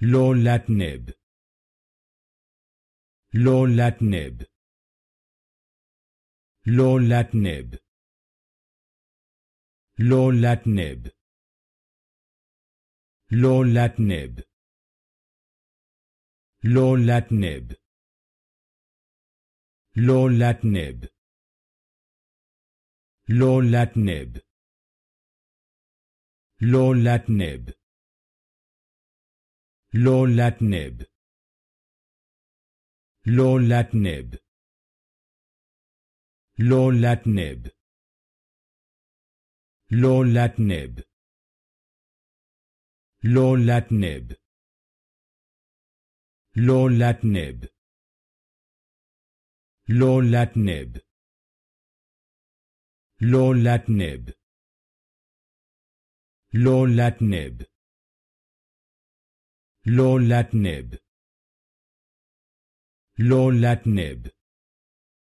Lo Lo Lo Lo latneb. latneb. latneb. latneb. Lo latneb. Lo latneb. Lo latneb. Lo latneb. Lo Lo Lo Lo latneb. latneb. latneb. latneb. Lo latneb. Lo latneb. Lo latneb. Lo latneb. Lo Latneb. Lo Latneb.